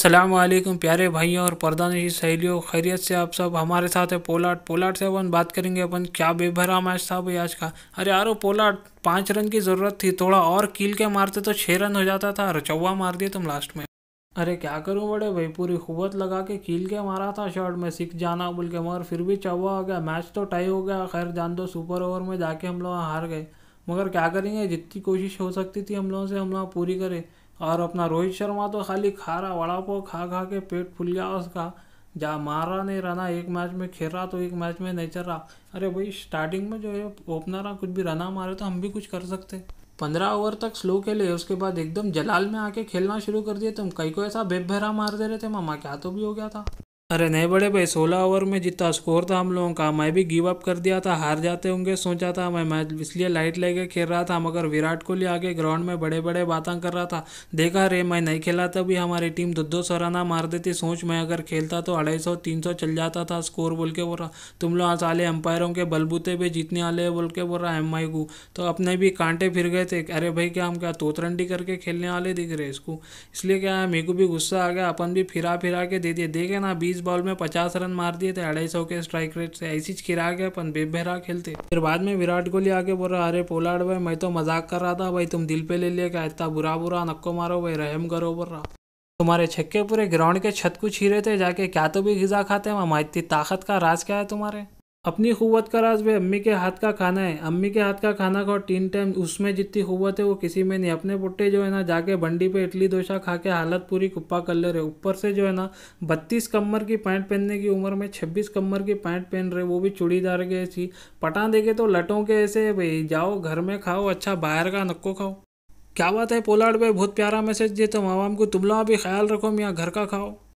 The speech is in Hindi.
असलम प्यारे भाइयों और परदानी सहेलियों खैरियत से आप सब हमारे साथ है पोलाट पोलाट से अपन बात करेंगे अपन क्या बेभरा मैच था भाई आज का अरे यारो पोलाट पाँच रन की ज़रूरत थी थोड़ा और कील के मारते तो छः रन हो जाता था अरे चौवा मार दिए तुम लास्ट में अरे क्या करूं बड़े भाई पूरी खुबत लगा के कील के मारा था शॉट में सिक्स जाना बोल के मगर फिर भी चौवा हो गया मैच तो टाई हो गया खैर जान दो सुपर ओवर में जाके हम लोग हार गए मगर क्या करेंगे जितनी कोशिश हो सकती थी हम लोगों से हम लोग पूरी करें और अपना रोहित शर्मा तो खाली खा रहा वड़ा पाव खा खा के पेट फूल गया उसका जा मारा नहीं रना एक मैच में खेल रहा तो एक मैच में नहीं चल रहा अरे भाई स्टार्टिंग में जो है ओपनर कुछ भी रना मारे तो हम भी कुछ कर सकते पंद्रह ओवर तक स्लो खेले उसके बाद एकदम जलाल में आके खेलना शुरू कर दिए तुम तो कई को ऐसा भरा मार दे रहे थे मामा क्या तो भी हो गया था अरे नहीं बड़े भाई सोलह ओवर में जितना स्कोर था हम लोगों का मैं भी गिव अप कर दिया था हार जाते होंगे सोचा था मैं मैच इसलिए लाइट लेके खेल रहा था मगर विराट कोहली आगे ग्राउंड में बड़े बड़े बातें कर रहा था देखा रे मैं नहीं खेला तभी हमारी टीम दो दो सराना मार देती सोच मैं अगर खेलता तो अढ़ाई सौ तीन सौ चल जाता था स्कोर बोल के बोल रहा तुम लोग आज आले अंपायरों के बलबूते भी जीतने वाले बोल के बोल रहा एम आई को तो अपने भी कांटे फिर गए थे अरे भाई क्या हम क्या तोतरंडी करके खेलने वाले दिख रहे इसको इसलिए क्या है मेरे को भी गुस्सा आ गया अपन भी फिरा फिरा के दे दिए देखे ना बीस तीस बॉल में पचास रन मार दिए थे अढ़ाई सौ के स्ट्राइक रेट से ऐसी खिरा गया अपन बेबेरा खेलते फिर बाद में विराट कोहली आगे बोल रहा अरे पोलाड भाई मैं तो मजाक कर रहा था भाई तुम दिल पे ले लिया क्या इतना बुरा बुरा नक्को मारो भाई रहम करो बोल रहा तुम्हारे छक्के पूरे ग्राउंड के छत को छीरे थे जाके क्या तो भी गिजा खाते हैं माँ इतनी ताकत का राज क्या है तुम्हारे अपनी कुत का राज वे अम्मी के हाथ का खाना है अम्मी के हाथ का खाना खाओ तीन टाइम उसमें जितनी कुत है वो किसी में नहीं अपने बुट्टे जो है ना जाके बंडी पे इडली डोसा खा के हालत पूरी कुप्पा कर ले रहे ऊपर से जो है ना बत्तीस कमर की पैंट पहनने की उम्र में छब्बीस कमर की पैंट पहन रहे वो भी चूड़ीदार के ऐसी पटा देखे तो लटों के ऐसे भाई जाओ घर में खाओ अच्छा बाहर का नक्को खाओ क्या बात है पोलाड़ भाई बहुत प्यारा मैसेज देता हूँ आवाम को तुम लोग अभी ख्याल रखो मियाँ घर का खाओ